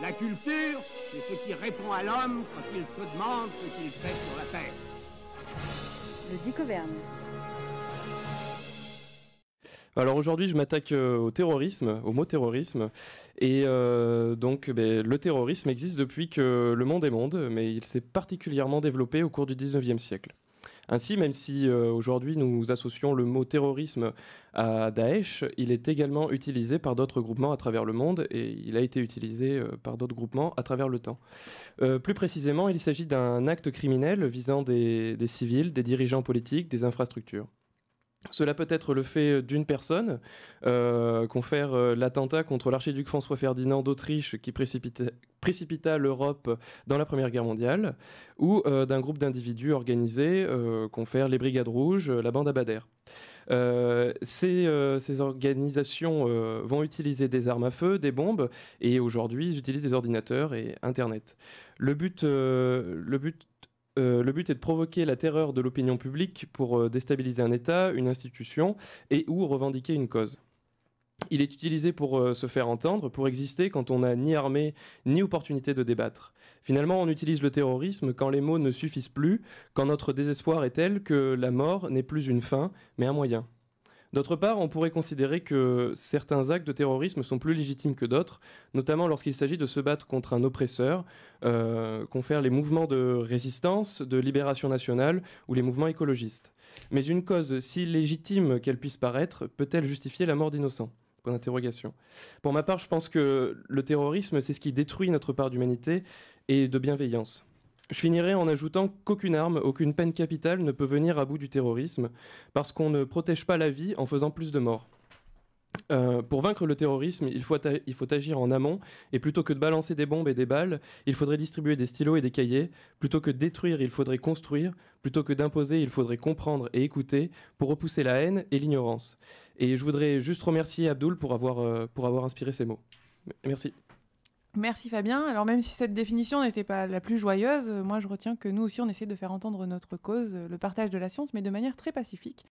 La culture, c'est ce qui répond à l'homme quand il se demande ce qu'il fait sur la terre. Le Dicoverne. Alors aujourd'hui, je m'attaque euh, au terrorisme, au mot terrorisme. Et euh, donc, ben, le terrorisme existe depuis que le monde est monde, mais il s'est particulièrement développé au cours du 19e siècle. Ainsi, même si euh, aujourd'hui nous associons le mot terrorisme à Daesh, il est également utilisé par d'autres groupements à travers le monde et il a été utilisé euh, par d'autres groupements à travers le temps. Euh, plus précisément, il s'agit d'un acte criminel visant des civils, des dirigeants politiques, des infrastructures. Cela peut être le fait d'une personne, euh, confère euh, l'attentat contre l'archiduc François Ferdinand d'Autriche qui précipita, l'Europe dans la Première Guerre mondiale, ou euh, d'un groupe d'individus organisés, euh, confère les Brigades Rouges, la bande Abadère. Ces, ces, organisations vont utiliser des armes à feu, des bombes, et aujourd'hui ils utilisent des ordinateurs et Internet. Le but, le but euh, le but est de provoquer la terreur de l'opinion publique pour euh, déstabiliser un État, une institution et ou revendiquer une cause. Il est utilisé pour euh, se faire entendre, pour exister quand on n'a ni armée ni opportunité de débattre. Finalement, on utilise le terrorisme quand les mots ne suffisent plus, quand notre désespoir est tel que la mort n'est plus une fin, mais un moyen. D'autre part, on pourrait considérer que certains actes de terrorisme sont plus légitimes que d'autres, notamment lorsqu'il s'agit de se battre contre un oppresseur, euh, fait les mouvements de résistance, de libération nationale ou les mouvements écologistes. Mais une cause, si légitime qu'elle puisse paraître, peut-elle justifier la mort d'innocents Pour ma part, je pense que le terrorisme, c'est ce qui détruit notre part d'humanité et de bienveillance. Je finirai en ajoutant qu'aucune arme, aucune peine capitale ne peut venir à bout du terrorisme, parce qu'on ne protège pas la vie en faisant plus de morts. Euh, pour vaincre le terrorisme, il faut, il faut, agir en amont, et plutôt que de balancer des bombes et des balles, il faudrait distribuer des stylos et des cahiers, plutôt que détruire, il faudrait construire, plutôt que d'imposer, il faudrait comprendre et écouter, pour repousser la haine et l'ignorance. Et je voudrais juste remercier Abdoul pour avoir, euh, pour avoir inspiré ces mots. Merci. Merci Fabien. Alors même si cette définition n'était pas la plus joyeuse, euh, moi je retiens que nous aussi on essaie de faire entendre notre cause, euh, le partage de la science, mais de manière très pacifique.